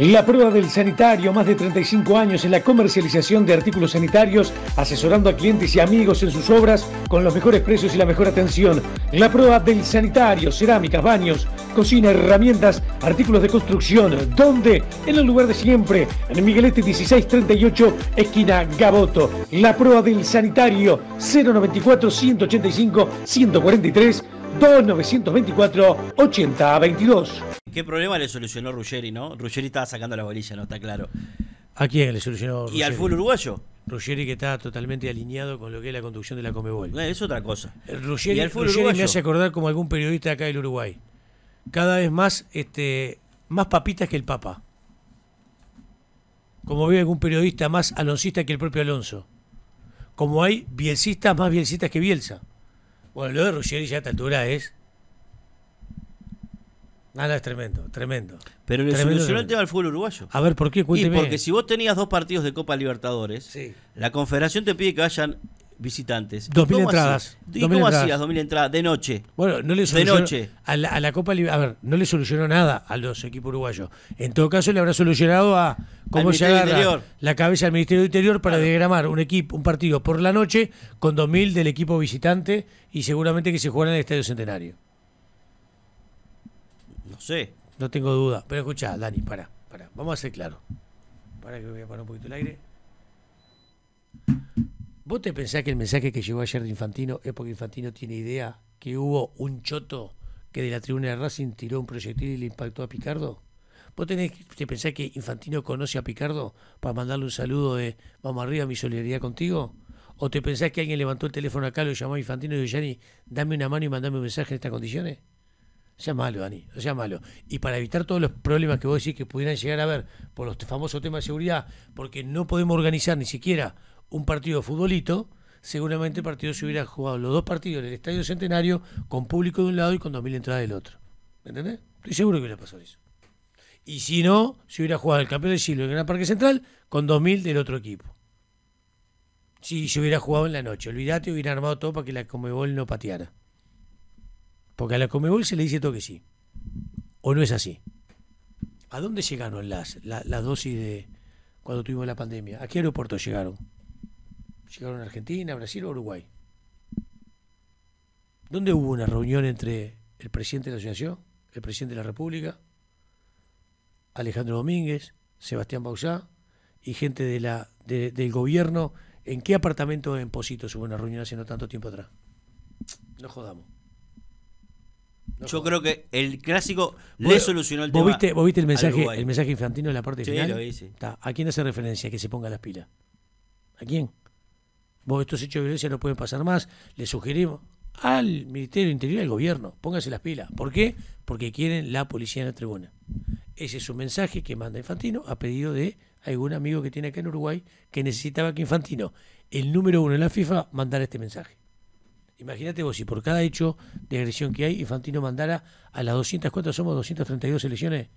La prueba del sanitario, más de 35 años en la comercialización de artículos sanitarios, asesorando a clientes y amigos en sus obras con los mejores precios y la mejor atención. La prueba del sanitario, cerámicas, baños, cocina, herramientas, artículos de construcción. ¿Dónde? En el lugar de siempre, en Miguelete 1638, esquina Gaboto. La prueba del sanitario, 094 185 143 2924 8022. ¿Qué problema le solucionó Ruggeri, no? Ruggeri estaba sacando la bolilla, no está claro. ¿A quién le solucionó ¿Y al fútbol uruguayo? Ruggeri que está totalmente alineado con lo que es la conducción de la Comebol. Eh, es otra cosa. Eh, Ruggeri, ¿Y al fútbol me hace acordar como algún periodista acá del Uruguay. Cada vez más, este, más papitas que el Papa. Como veo algún periodista más aloncista que el propio Alonso. Como hay bielcistas más bielcistas que Bielsa. Bueno, lo de Ruggeri ya a esta altura es Ah, es tremendo, tremendo. Pero le solucionó el tema al fútbol uruguayo. A ver, ¿por qué? Cuénteme. porque si vos tenías dos partidos de Copa Libertadores, la Confederación te pide que vayan visitantes. 2.000 entradas. ¿Y cómo hacías 2.000 entradas? De noche. Bueno, no le solucionó. A ver, no le solucionó nada a los equipos uruguayos. En todo caso, le habrá solucionado a cómo se la cabeza del Ministerio de Interior para diagramar un equipo, un partido por la noche con 2.000 del equipo visitante y seguramente que se jugará en el Estadio Centenario. No No tengo duda. Pero escucha, Dani, para, para. Vamos a ser claro Para que voy a parar un poquito el aire. ¿Vos te pensás que el mensaje que llegó ayer de Infantino es porque Infantino tiene idea que hubo un choto que de la tribuna de Racing tiró un proyectil y le impactó a Picardo? ¿Vos tenés pensás que Infantino conoce a Picardo para mandarle un saludo de vamos arriba, mi solidaridad contigo? ¿O te pensás que alguien levantó el teléfono acá, lo llamó a Infantino y dijo, Dani, dame una mano y mandame un mensaje en estas condiciones? sea, malo, Dani, sea, malo. Y para evitar todos los problemas que vos decís que pudieran llegar a haber por los famosos temas de seguridad, porque no podemos organizar ni siquiera un partido de futbolito, seguramente el partido se hubiera jugado los dos partidos en el Estadio Centenario, con público de un lado y con 2.000 entradas del otro. ¿Me entendés? Estoy seguro que hubiera pasado eso. Y si no, se hubiera jugado el campeón de siglo en el Gran Parque Central con 2.000 del otro equipo. Si se hubiera jugado en la noche, olvídate, hubiera armado todo para que la Comebol no pateara. Porque a la Comebol se le dice todo que sí. ¿O no es así? ¿A dónde llegaron las, dosis de cuando tuvimos la pandemia? ¿A qué aeropuerto llegaron? ¿Llegaron a Argentina, Brasil o Uruguay? ¿Dónde hubo una reunión entre el presidente de la asociación, el presidente de la República, Alejandro Domínguez, Sebastián Bauzá y gente de la, del gobierno? ¿En qué apartamento en Positos hubo una reunión hace no tanto tiempo atrás? No jodamos. Yo creo que el clásico le solucionó el tema. Viste, ¿Vos viste el mensaje, el mensaje infantino en la parte sí, Lo ¿A quién hace referencia que se ponga las pilas? ¿A quién? Vos estos hechos de violencia no pueden pasar más. Le sugerimos al Ministerio Interior y al gobierno, pónganse las pilas. ¿Por qué? Porque quieren la policía en la tribuna. Ese es un mensaje que manda Infantino a pedido de algún amigo que tiene acá en Uruguay que necesitaba que Infantino, el número uno en la FIFA, mandara este mensaje. Imagínate vos, si por cada hecho de agresión que hay, Infantino mandara a las 200, ¿cuántas somos? 232 selecciones,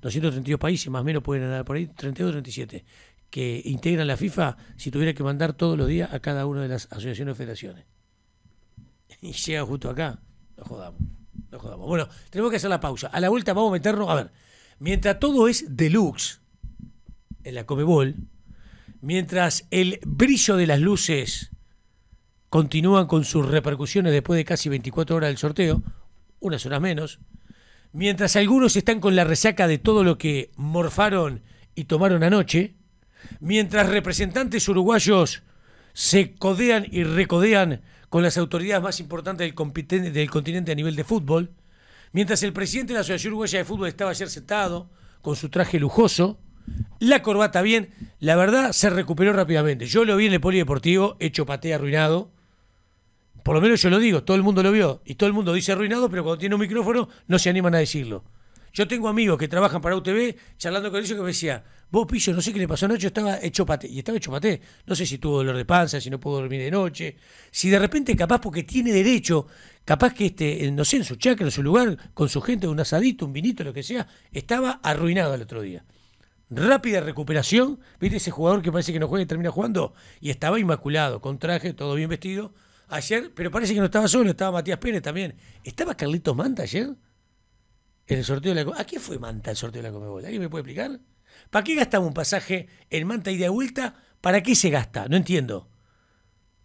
232 países, más o menos pueden andar por ahí, 32, 37, que integran la FIFA si tuviera que mandar todos los días a cada una de las asociaciones o federaciones. Y llega justo acá, nos jodamos, no jodamos. Bueno, tenemos que hacer la pausa. A la vuelta vamos a meternos, a ver, mientras todo es deluxe en la Comebol, mientras el brillo de las luces continúan con sus repercusiones después de casi 24 horas del sorteo, unas horas menos, mientras algunos están con la resaca de todo lo que morfaron y tomaron anoche, mientras representantes uruguayos se codean y recodean con las autoridades más importantes del, continente a nivel de fútbol, mientras el presidente de la Asociación Uruguaya de Fútbol estaba ayer sentado con su traje lujoso, la corbata bien, la verdad se recuperó rápidamente. Yo lo vi en el polideportivo, hecho pate arruinado, por lo menos yo lo digo, todo el mundo lo vio y todo el mundo dice arruinado, pero cuando tiene un micrófono no se animan a decirlo. Yo tengo amigos que trabajan para UTV charlando con ellos que me decía, vos pillo, no sé qué le pasó anoche, estaba hecho paté. Y estaba hecho paté. No sé si tuvo dolor de panza, si no pudo dormir de noche. Si de repente, capaz porque tiene derecho, capaz que este, eh, no sé, en su chacra, en su lugar, con su gente, un asadito, un vinito, lo que sea, estaba arruinado el otro día. Rápida recuperación, viste ese jugador que parece que no juega y termina jugando, y estaba inmaculado, con traje, todo bien vestido, Ayer, pero parece que no estaba solo, estaba Matías Pérez también. ¿Estaba Carlitos Manta ayer? En el sorteo de la ¿A qué fue Manta el sorteo de la Comebol? ¿Alguien me puede explicar? ¿Para qué gastamos un pasaje en Manta y de vuelta? ¿Para qué se gasta? No entiendo.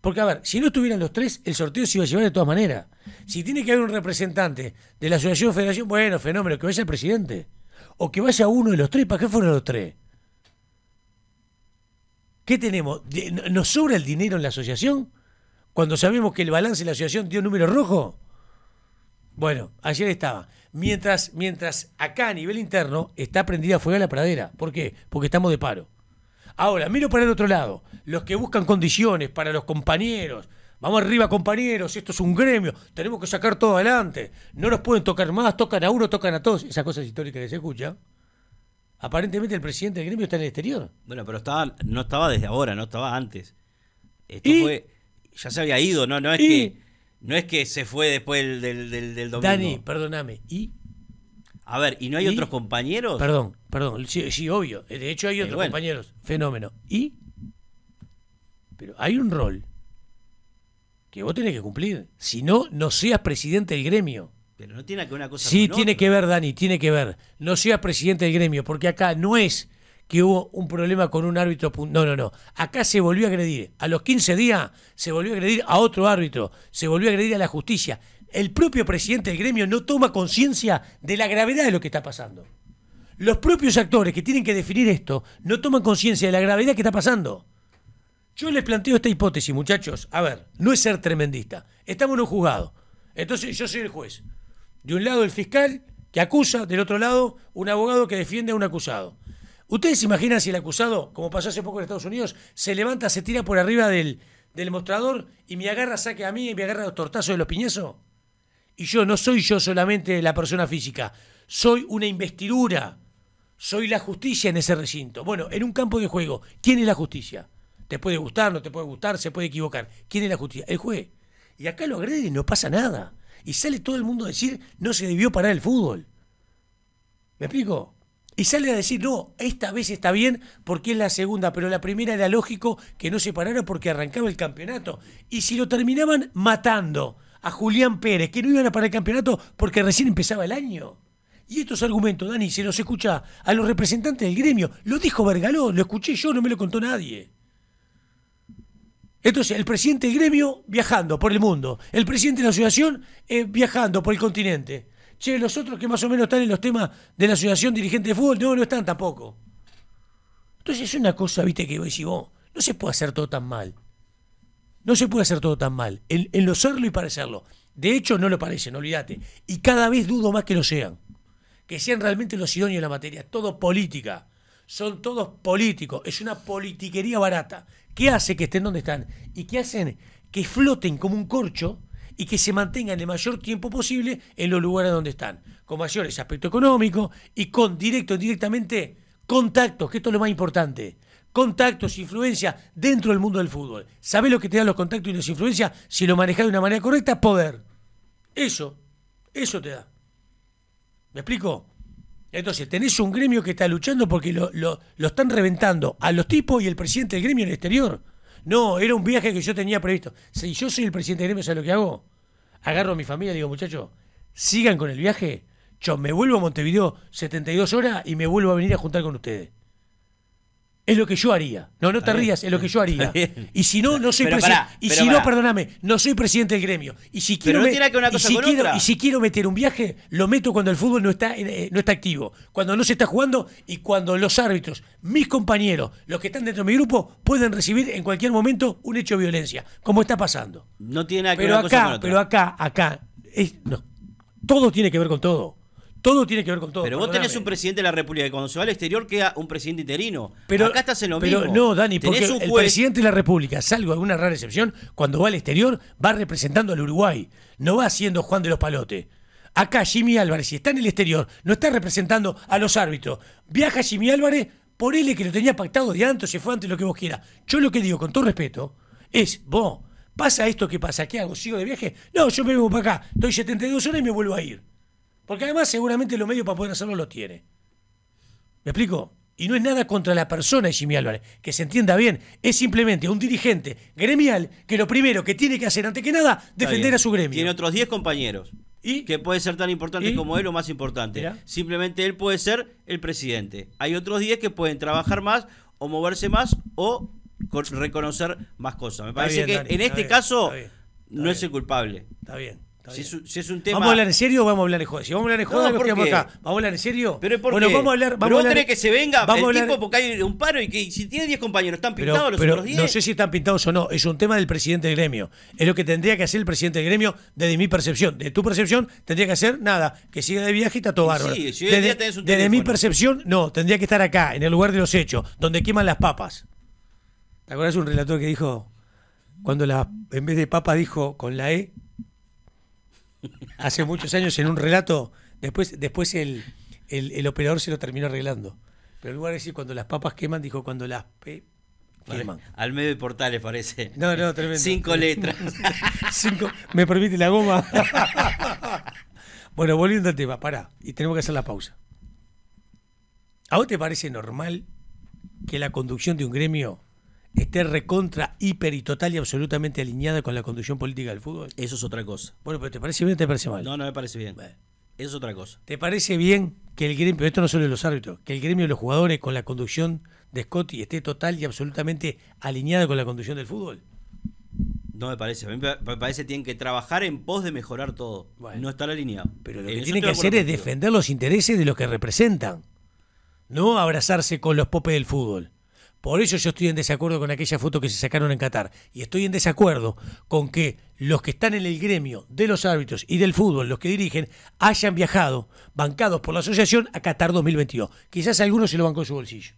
Porque, a ver, si no estuvieran los tres, el sorteo se iba a llevar de todas maneras. Si tiene que haber un representante de la Asociación Federación, bueno, fenómeno, que vaya el presidente. O que vaya uno de los tres, ¿para qué fueron los tres? ¿Qué tenemos? ¿Nos sobra el dinero en la asociación? cuando sabemos que el balance de la asociación dio número rojo? Bueno, ayer estaba. Mientras, mientras acá a nivel interno está prendida fuego a la pradera. ¿Por qué? Porque estamos de paro. Ahora, miro para el otro lado. Los que buscan condiciones para los compañeros. Vamos arriba, compañeros. Esto es un gremio. Tenemos que sacar todo adelante. No nos pueden tocar más. Tocan a uno, tocan a todos. Esas cosas histórica que se escucha. Aparentemente el presidente del gremio está en el exterior. Bueno, pero estaba, no estaba desde ahora, no estaba antes. Esto fue ya se había ido, no, no es que. No es que se fue después del, del, domingo. Dani, perdóname. ¿Y? A ver, ¿y no hay otros compañeros? Perdón, perdón. Sí, obvio. De hecho, hay otros compañeros. Fenómeno. ¿Y? Pero hay un rol que vos tenés que cumplir. Si no, no seas presidente del gremio. Pero no tiene que ver una cosa. Sí, tiene que ver, Dani, tiene que ver. No seas presidente del gremio, porque acá no es que hubo un problema con un árbitro. No, no, no. Acá se volvió a agredir. A los 15 días se volvió a agredir a otro árbitro. Se volvió a agredir a la justicia. El propio presidente del gremio no toma conciencia de la gravedad de lo que está pasando. Los propios actores que tienen que definir esto no toman conciencia de la gravedad que está pasando. Yo les planteo esta hipótesis, muchachos. A ver, no es ser tremendista. Estamos en un juzgado. Entonces yo soy el juez. De un lado el fiscal que acusa, del otro lado un abogado que defiende a un acusado. ¿Ustedes se imaginan si el acusado, como pasó hace poco en Estados Unidos, se levanta, se tira por arriba del, del mostrador y me agarra, saque a mí y me agarra los tortazos de los piñazos? Y yo no soy yo solamente la persona física, soy una investidura, soy la justicia en ese recinto. Bueno, en un campo de juego, ¿quién es la justicia? Te puede gustar, no te puede gustar, se puede equivocar. ¿Quién es la justicia? El juez. Y acá lo agrede y no pasa nada. Y sale todo el mundo a decir, no se debió parar el fútbol. ¿Me explico? y sale a decir, no, esta vez está bien porque es la segunda, pero la primera era lógico que no se parara porque arrancaba el campeonato. Y si lo terminaban matando a Julián Pérez, que no iban a parar el campeonato porque recién empezaba el año. Y estos argumentos, Dani, se los escucha a los representantes del gremio. Lo dijo Bergaló, lo escuché yo, no me lo contó nadie. Entonces, el presidente del gremio viajando por el mundo, el presidente de la asociación eh, viajando por el continente che, los otros que más o menos están en los temas de la asociación dirigente de fútbol, no, no están tampoco. Entonces es una cosa, viste, que vos decís vos, oh, no se puede hacer todo tan mal. No se puede hacer todo tan mal. En, en lo serlo y parecerlo. De hecho, no lo parecen, olvídate. Y cada vez dudo más que lo sean. Que sean realmente los idóneos en la materia. todo política. Son todos políticos. Es una politiquería barata. ¿Qué hace que estén donde están? ¿Y qué hacen? Que floten como un corcho y que se mantengan el mayor tiempo posible en los lugares donde están, con mayores aspecto económico y con directo directamente contactos, que esto es lo más importante. Contactos, influencia dentro del mundo del fútbol. ¿Sabés lo que te dan los contactos y las influencias? Si lo manejás de una manera correcta, poder. Eso, eso te da. ¿Me explico? Entonces, tenés un gremio que está luchando porque lo, lo, están reventando a los tipos y el presidente del gremio en el exterior. No, era un viaje que yo tenía previsto. Si yo soy el presidente del gremio, ¿sabes lo que hago? agarro a mi familia digo, muchachos, sigan con el viaje, yo me vuelvo a Montevideo 72 horas y me vuelvo a venir a juntar con ustedes es lo que yo haría. No, no te rías, es lo que yo haría. Y si no, no soy presidente. Y si no, perdóname, no soy presidente del gremio. Y si quiero, si quiero meter un viaje, lo meto cuando el fútbol no está, eh, eh, no está activo, cuando no se está jugando y cuando los árbitros, mis compañeros, los que están dentro de mi grupo, pueden recibir en cualquier momento un hecho de violencia, como está pasando. No tiene nada que ver acá, pero acá, acá, Todo tiene que ver con todo. Todo tiene que ver con todo. Pero vos tenés un presidente de la República y cuando se va al exterior queda un presidente interino. Pero, Acá estás en lo pero No, Dani, porque el presidente de la República, salvo alguna rara excepción, cuando va al exterior va representando al Uruguay. No va siendo Juan de los Palotes. Acá Jimmy Álvarez, si está en el exterior, no está representando a los árbitros. Viaja Jimmy Álvarez, por él que lo tenía pactado de antes, se fue antes, lo que vos quieras. Yo lo que digo, con todo respeto, es vos. ¿Pasa esto que pasa? ¿Qué hago? ¿Sigo de viaje? No, yo me voy para acá. Estoy 72 horas y me vuelvo a ir. Porque además seguramente los medios para poder hacerlo lo tiene. ¿Me explico? Y no es nada contra la persona de Jimmy Álvarez, que se entienda bien, es simplemente un dirigente gremial que lo primero que tiene que hacer antes que nada, defender a su gremio. Tiene otros 10 compañeros. ¿Y? Que puede ser tan importante como él o más importante. Simplemente él puede ser el presidente. Hay otros 10 que pueden trabajar más o moverse más o reconocer más cosas. Me parece que en este caso no es el culpable. Está bien. Si un tema... ¿Vamos a hablar en serio o vamos a hablar en joda? Si vamos a hablar en joda, no, ¿por qué? acá. ¿Vamos a hablar en serio? Pero ¿por bueno, vamos a hablar. Vamos pero vos que se venga el tipo porque hay un paro y que si tiene 10 compañeros, ¿están pintados los otros 10? No sé si están pintados o no. Es un tema del presidente del gremio. Es lo que tendría que hacer el presidente del gremio desde mi percepción. De tu percepción, tendría que hacer nada. Que siga de viaje y está todo bárbaro. Sí, si desde, tenés un desde mi percepción, no. Tendría que estar acá, en el lugar de los hechos, donde queman las papas. ¿Te acuerdas un relator que dijo, cuando la, en vez de papa dijo con la E, hace muchos años en un relato, después, después el, operador se lo terminó arreglando. Pero igual lugar decir cuando las papas queman, dijo cuando las Al medio de portales parece. No, no, tremendo. Cinco letras. ¿Me permite la goma? bueno, volviendo al tema, pará. Y tenemos que hacer la pausa. ¿A vos te parece normal que la conducción de un gremio esté recontra, hiper y total y absolutamente alineada con la conducción política del fútbol? Eso es otra cosa. Bueno, pero ¿te parece bien o te parece mal? No, no me parece bien. Eso es otra cosa. ¿Te parece bien que el gremio, esto no solo de los árbitros, que el gremio de los jugadores con la conducción de Scott Y esté total y absolutamente alineada con la conducción del fútbol? No me parece. A mí me parece que tienen que trabajar en pos de mejorar todo. no estar alineado. Pero lo que tienen que hacer es defender los intereses de los que representan. No abrazarse con los popes del fútbol. Por eso yo estoy en desacuerdo con aquella foto que se sacaron en Qatar. Y estoy en desacuerdo con que los que están en el gremio de los árbitros y del fútbol, los que dirigen, hayan viajado, bancados por la asociación, a Qatar 2022. Quizás algunos se lo bancó en su bolsillo.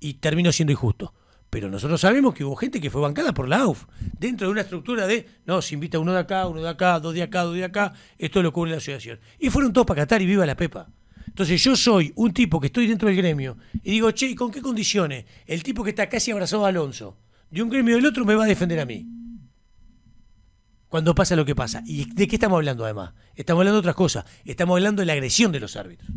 Y terminó siendo injusto. Pero nosotros sabemos que hubo gente que fue bancada por la AUF, dentro de una estructura de, no, se invita uno de acá, uno de acá, dos de acá, dos de acá, esto lo cubre la asociación. Y fueron todos para Qatar y viva la Pepa. Entonces yo soy un tipo que estoy dentro del gremio y digo, che, con qué condiciones? El tipo que está casi abrazado a Alonso, de un gremio del otro, me va a defender a mí. Cuando pasa lo que pasa. ¿Y de qué estamos hablando además? Estamos hablando de otras cosas. Estamos hablando de la agresión de los árbitros.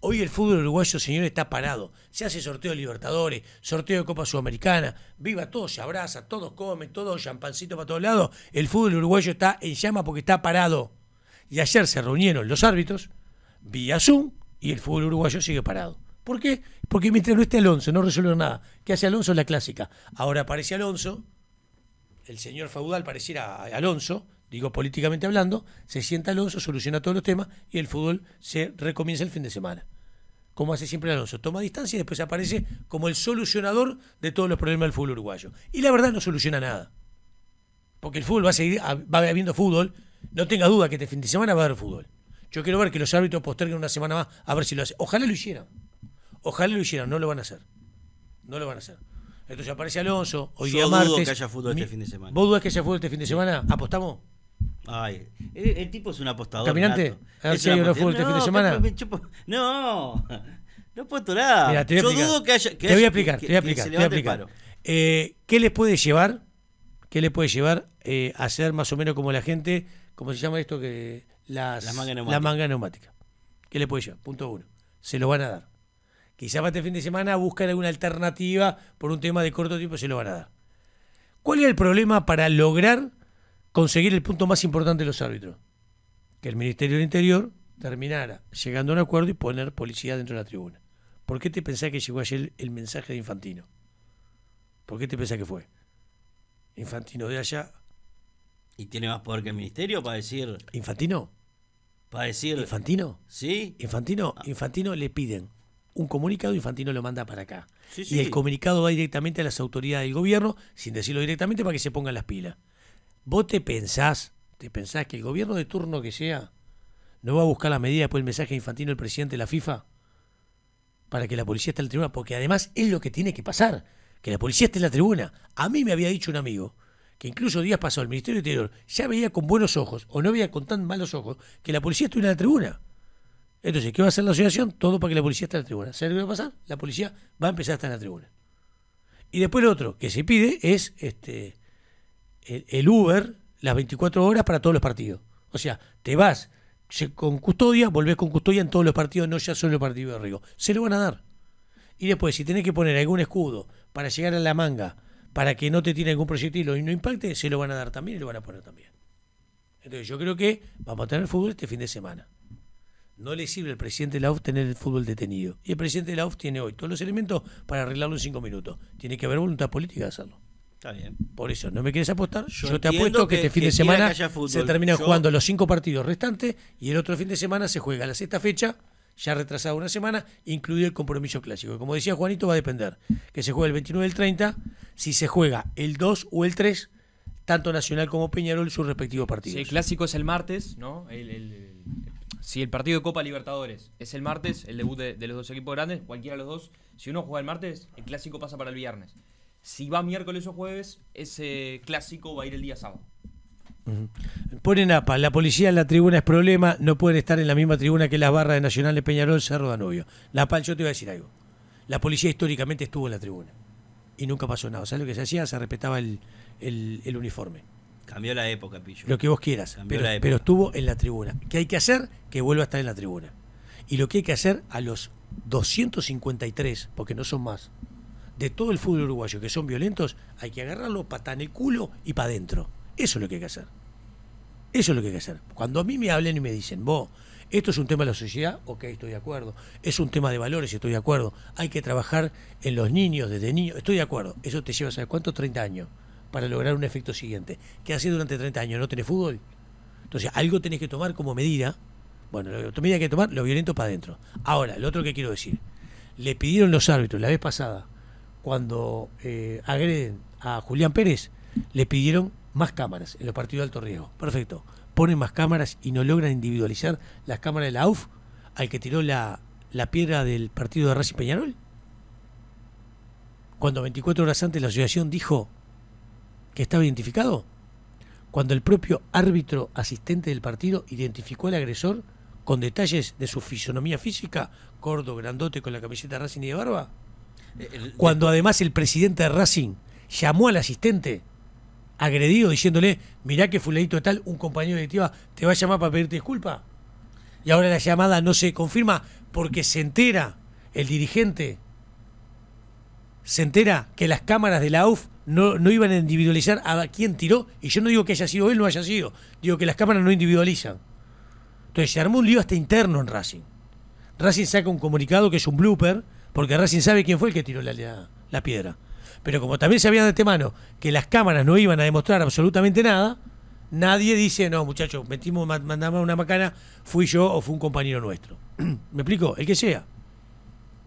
Hoy el fútbol uruguayo, señor, está parado. Se hace sorteo de Libertadores, sorteo de Copa Sudamericana. Viva, todos se abraza, todos comen, todos champancito para todos lados. El fútbol uruguayo está en llama porque está parado. Y ayer se reunieron los árbitros, vía Zoom, y el fútbol uruguayo sigue parado. ¿Por qué? Porque mientras no esté Alonso, no resuelve nada. ¿Qué hace Alonso? La clásica. Ahora aparece Alonso, el señor feudal pareciera a Alonso, digo políticamente hablando, se sienta Alonso, soluciona todos los temas y el fútbol se recomienza el fin de semana. Como hace siempre Alonso, toma distancia y después aparece como el solucionador de todos los problemas del fútbol uruguayo. Y la verdad no soluciona nada. Porque el fútbol va a seguir, va habiendo fútbol. No tenga duda que este fin de semana va a haber fútbol. Yo quiero ver que los árbitros posterguen una semana más a ver si lo hacen. Ojalá lo hicieran. Ojalá lo hicieran, no lo van a hacer. No lo van a hacer. Entonces aparece Alonso, hoy Yo dudo este que haya fútbol este fin de semana. ¿Vos dudas que haya fútbol este fin de semana? ¿Apostamos? Ay, el, tipo es un apostador. ¿Caminante? A ver si fútbol este fin de semana. No, No, no apuesto nada. Yo dudo que haya. te voy a explicar, te voy a explicar. Te voy a explicar. Eh, ¿Qué les puede llevar ¿Qué le puede llevar eh, a ser más o menos como la gente, como se llama esto? que Las, La manga neumática. ¿Qué le puede llevar? Punto uno. Se lo van a dar. Quizá para este fin de semana buscar alguna alternativa por un tema de corto tiempo, se lo van a dar. ¿Cuál es el problema para lograr conseguir el punto más importante de los árbitros? Que el Ministerio del Interior terminara llegando a un acuerdo y poner policía dentro de la tribuna. ¿Por qué te pensás que llegó ayer el mensaje de Infantino? ¿Por qué te pensás que fue? Infantino de allá. ¿Y tiene más poder que el ministerio para decir. Infantino? Para decir. ¿Infantino? ¿Sí? Infantino, ah. Infantino le piden un comunicado, Infantino lo manda para acá. Y el comunicado va directamente a las autoridades del gobierno, sin decirlo directamente, para que se pongan las pilas. ¿Vos te pensás, te pensás que el gobierno de turno que sea no va a buscar la medida después del mensaje de Infantino, el presidente de la FIFA? Para que la policía esté al tribunal, porque además es lo que tiene que pasar que la policía esté en la tribuna. A mí me había dicho un amigo que incluso días pasados el Ministerio de Interior ya veía con buenos ojos, o no veía con tan malos ojos, que la policía estuviera en la tribuna. Entonces, ¿qué va a hacer la asociación? Todo para que la policía esté en la tribuna. ¿Se lo que va a pasar? La policía va a empezar a estar en la tribuna. Y después lo otro que se pide es este el, Uber las 24 horas para todos los partidos. O sea, te vas con custodia, volvés con custodia en todos los partidos, no ya solo el partido de Río. Se lo van a dar. Y después, si tenés que poner algún escudo para llegar a la manga, para que no te tire ningún proyectil y no impacte, se lo van a dar también y lo van a poner también. Entonces yo creo que vamos a tener fútbol este fin de semana. No le sirve al presidente de la UF tener el fútbol detenido. Y el presidente de la UF tiene hoy todos los elementos para arreglarlo en cinco minutos. Tiene que haber voluntad política de hacerlo. Está bien. Por eso, ¿no me quieres apostar? Yo, te apuesto que, este fin de semana se termina jugando los cinco partidos restantes y el otro fin de semana se juega la sexta fecha ya retrasado una semana, incluido el compromiso clásico. Como decía Juanito, va a depender que se juegue el 29 y el 30, si se juega el 2 o el 3, tanto Nacional como Peñarol, sus respectivos partidos. el clásico es el martes, ¿no? si el partido de Copa Libertadores es el martes, el debut de, de los dos equipos grandes, cualquiera de los dos, si uno juega el martes, el clásico pasa para el viernes. Si va miércoles o jueves, ese clásico va a ir el día sábado. Ponen APA, la policía en la tribuna es problema, no pueden estar en la misma tribuna que las barras de Nacional de Peñarol, Cerro Danubio. La PAL, yo te voy a decir algo. La policía históricamente estuvo en la tribuna y nunca pasó nada. O sea, lo que se hacía, se respetaba el, uniforme. Cambió la época, pillo Lo que vos quieras, pero, pero estuvo en la tribuna. ¿Qué hay que hacer? Que vuelva a estar en la tribuna. Y lo que hay que hacer a los 253, porque no son más, de todo el fútbol uruguayo que son violentos, hay que agarrarlo, pata en el culo y para adentro. Eso es lo que hay que hacer. Eso es lo que hay que hacer. Cuando a mí me hablen y me dicen, vos, esto es un tema de la sociedad, ok, estoy de acuerdo. Es un tema de valores, estoy de acuerdo. Hay que trabajar en los niños desde niños, estoy de acuerdo. Eso te lleva, ¿sabes cuántos? 30 años para lograr un efecto siguiente. ¿Qué hace durante 30 años? ¿No tenés fútbol? Entonces, algo tenés que tomar como medida. Bueno, la medida que hay que tomar, lo violento para adentro. Ahora, lo otro que quiero decir. Le pidieron los árbitros la vez pasada, cuando eh, agreden a Julián Pérez, le pidieron más cámaras en los partidos de alto riesgo. Perfecto. Ponen más cámaras y no logran individualizar las cámaras de la AUF al que tiró la, piedra del partido de Racing Peñarol. Cuando 24 horas antes la asociación dijo que estaba identificado. Cuando el propio árbitro asistente del partido identificó al agresor con detalles de su fisonomía física, gordo, grandote, con la camiseta de Racing y de barba. Eh, cuando además el presidente de Racing llamó al asistente agredido diciéndole, mirá que de tal, un compañero de directiva, te va a llamar para pedirte disculpa? Y ahora la llamada no se confirma porque se entera el dirigente, se entera que las cámaras de la UF no, iban a individualizar a quién tiró, y yo no digo que haya sido él, no haya sido, digo que las cámaras no individualizan. Entonces se armó un lío hasta interno en Racing. Racing saca un comunicado que es un blooper, porque Racing sabe quién fue el que tiró la, la piedra. Pero como también sabían de antemano que las cámaras no iban a demostrar absolutamente nada, nadie dice, no, muchachos, metimos, mandamos una macana, fui yo o fue un compañero nuestro. ¿Me explico? El que sea.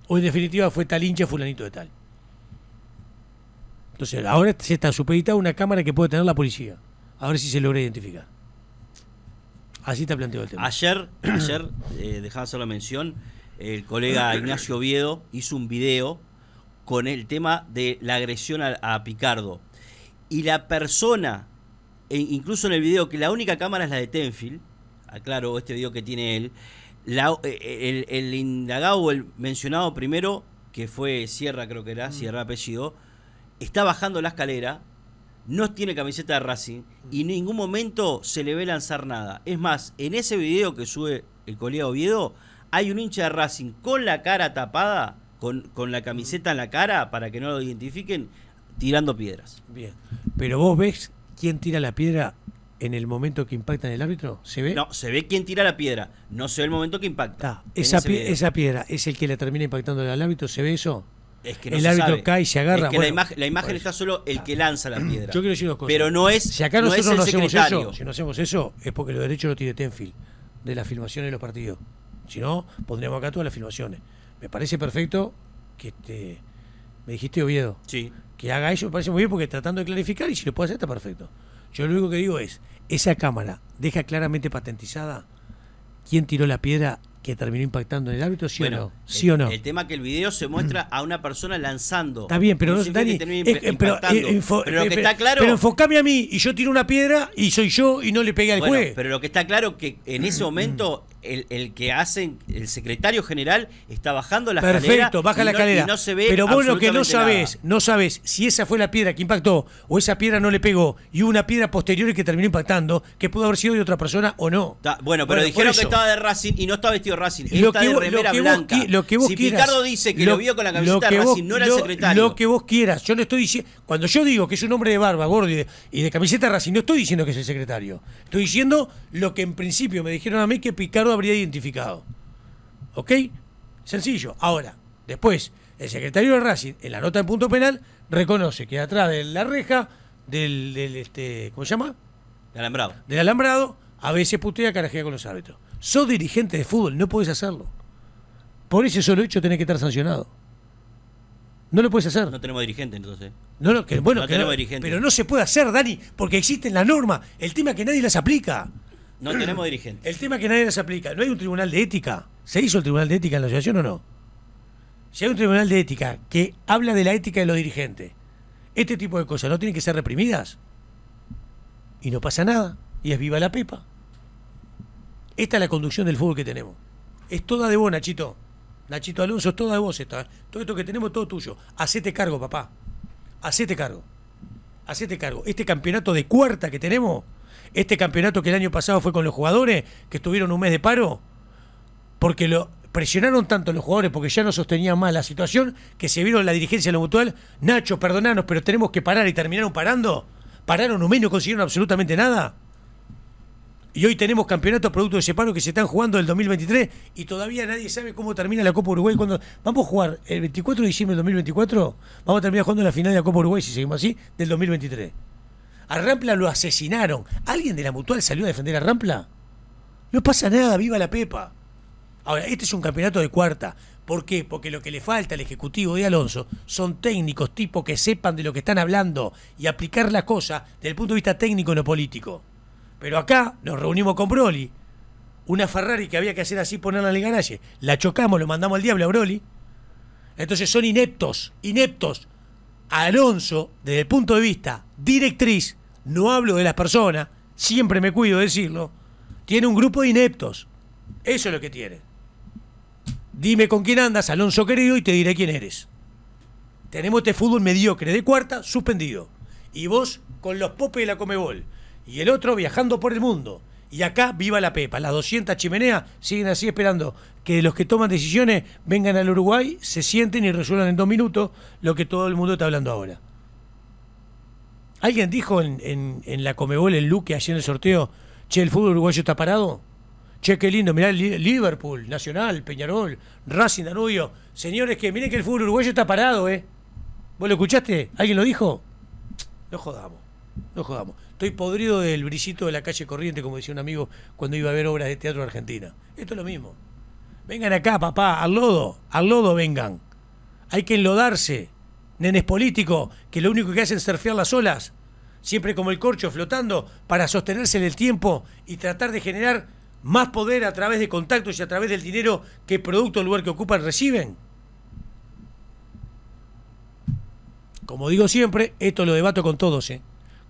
O en definitiva fue tal hincha, fulanito de tal. Entonces, ahora se está supeditada una cámara que puede tener la policía. A ver si se logra identificar. Así está planteado el tema. Ayer, ayer eh, dejaba hacer la mención, el colega Ignacio Oviedo hizo un video con el tema de la agresión a, Picardo. Y la persona, e incluso en el video, que la única cámara es la de Tenfield, aclaro este video que tiene él, eh, el, el, indagado, el mencionado primero, que fue Sierra, creo que era, mm. Sierra apellido, está bajando la escalera, no tiene camiseta de Racing y en ningún momento se le ve lanzar nada. Es más, en ese video que sube el colega Oviedo, hay un hincha de Racing con la cara tapada con, la camiseta en la cara para que no lo identifiquen tirando piedras. Bien. Pero vos ves quién tira la piedra en el momento que impacta en el árbitro? ¿Se ve? No, se ve quién tira la piedra, no se ve el momento que impacta. Ah, esa, esa, piedra es el que la termina impactando al árbitro, ¿se ve eso? Es que no el árbitro cae y se agarra. la, imagen, está solo el que lanza la ah, piedra. Yo quiero decir dos cosas. Pero no es. Si acá nosotros hacemos eso, si no hacemos eso, es porque lo derecho lo tiene Tenfield, de las filmaciones de los partidos. Si no, pondríamos acá todas las filmaciones me parece perfecto que me dijiste Oviedo. Sí. Que haga eso me parece muy bien porque tratando de clarificar y si lo puede hacer está perfecto. Yo lo único que digo es, esa cámara deja claramente patentizada quién tiró la piedra que terminó impactando en el árbitro, ¿sí, o, no? ¿Sí o no? El tema que el video se muestra a una persona lanzando. Está bien, pero no, Dani, pero, eh, eh, que está claro. Pero enfocame a mí y yo tiro una piedra y soy yo y no le pegue al juez. Pero lo que está claro que en ese momento el, que hacen, el secretario general está bajando la Perfecto, baja la escalera. no ve Pero vos lo que no sabés, no sabés si esa fue la piedra que impactó o esa piedra no le pegó y hubo una piedra posterior que terminó impactando, que pudo haber sido de otra persona o no. bueno, pero dijeron que estaba de Racing y no estaba vestido Racing, lo está de remera blanca. Vos, si quieras, Picardo dice que lo, vio con la camiseta de Racing, no era el secretario. Lo que vos quieras, yo no estoy diciendo. Cuando yo digo que es un hombre de barba, gordo y de, camiseta Racing, no estoy diciendo que es el secretario. Estoy diciendo lo que en principio me dijeron a mí que Picardo habría identificado. ¿Ok? Sencillo. Ahora, después, el secretario de Racing, en la nota en punto penal, reconoce que atrás de la reja, del, este, ¿cómo se llama? Del alambrado. Del alambrado, a veces putea carajea con los árbitros. Sos dirigente de fútbol, no puedes hacerlo. Por ese solo hecho tenés que estar sancionado. No lo puedes hacer. No tenemos dirigente entonces. No, no, que, bueno, Pero no se puede hacer, Dani, porque existe la norma. El tema es que nadie las aplica. No tenemos dirigentes. El tema es que nadie les aplica. ¿No hay un tribunal de ética? ¿Se hizo el tribunal de ética en la asociación o no? Si hay un tribunal de ética que habla de la ética de los dirigentes, este tipo de cosas no tienen que ser reprimidas. Y no pasa nada. Y es viva la pipa Esta es la conducción del fútbol que tenemos. Es toda de vos, Nachito. Nachito Alonso, es toda de vos Todo esto que tenemos, todo tuyo. Hacete cargo, papá. Hacete cargo. Hacete cargo. Este campeonato de cuarta que tenemos este campeonato que el año pasado fue con los jugadores, que estuvieron un mes de paro, porque lo presionaron tanto los jugadores, porque ya no sostenían más la situación, que se vieron la dirigencia de lo mutual, Nacho, perdonanos, pero tenemos que parar y terminaron parando. Pararon un mes, y no consiguieron absolutamente nada. Y hoy tenemos campeonatos producto de ese paro que se están jugando del 2023 y todavía nadie sabe cómo termina la Copa Uruguay. Cuando... Vamos a jugar el 24 de diciembre del 2024, vamos a terminar jugando la final de la Copa Uruguay, si seguimos así, del 2023. A Rampla lo asesinaron. ¿Alguien de la mutual salió a defender a Rampla? No pasa nada, viva la Pepa. Ahora, este es un campeonato de cuarta. ¿Por qué? Porque lo que le falta al ejecutivo de Alonso son técnicos, tipo que sepan de lo que están hablando y aplicar la cosa desde el punto de vista técnico y no político. Pero acá nos reunimos con Broly. Una Ferrari que había que hacer así, ponerla en el garaje. La chocamos, lo mandamos al diablo a Broly. Entonces son ineptos, ineptos. Alonso, desde el punto de vista directriz, no hablo de las personas, siempre me cuido de decirlo, tiene un grupo de ineptos. Eso es lo que tiene. Dime con quién andas, Alonso querido, y te diré quién eres. Tenemos este fútbol mediocre de cuarta, suspendido. Y vos con los popes de la Comebol. Y el otro viajando por el mundo. Y acá viva la Pepa. Las 200 chimeneas siguen así esperando que los que toman decisiones vengan al Uruguay, se sienten y resuelvan en dos minutos lo que todo el mundo está hablando ahora. ¿Alguien dijo en, la Comebol en Luque, ayer en el sorteo, che, el fútbol uruguayo está parado? Che, qué lindo, mirá, Liverpool, Nacional, Peñarol, Racing, Danubio. Señores, que miren que el fútbol uruguayo está parado, ¿eh? ¿Vos lo escuchaste? ¿Alguien lo dijo? No jodamos, no jodamos. Estoy podrido del brillito de la calle corriente, como decía un amigo cuando iba a ver obras de teatro argentina. Esto es lo mismo. Vengan acá, papá, al lodo, al lodo vengan. Hay que enlodarse nenes políticos que lo único que hacen es surfear las olas, siempre como el corcho flotando, para sostenerse en el tiempo y tratar de generar más poder a través de contactos y a través del dinero que producto del lugar que ocupan reciben? Como digo siempre, esto lo debato con todos, ¿eh?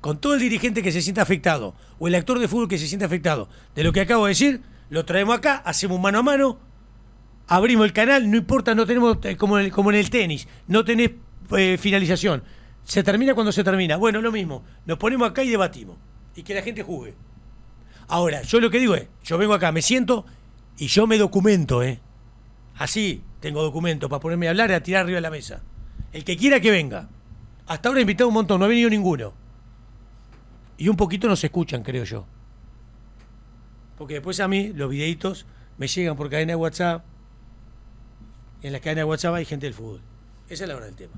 con todo el dirigente que se sienta afectado o el actor de fútbol que se sienta afectado de lo que acabo de decir, lo traemos acá, hacemos mano a mano, abrimos el canal, no importa, no tenemos, eh, como como en el tenis, no tenés eh, finalización. Se termina cuando se termina. Bueno, lo mismo. Nos ponemos acá y debatimos. Y que la gente juzgue. Ahora, yo lo que digo es, yo vengo acá, me siento y yo me documento, ¿eh? Así tengo documento para ponerme a hablar y a tirar arriba de la mesa. El que quiera que venga. Hasta ahora he invitado un montón, no ha venido ninguno. Y un poquito nos escuchan, creo yo. Porque después a mí los videitos me llegan por cadena de WhatsApp. en la cadena de WhatsApp hay gente del fútbol. Esa es la hora del tema.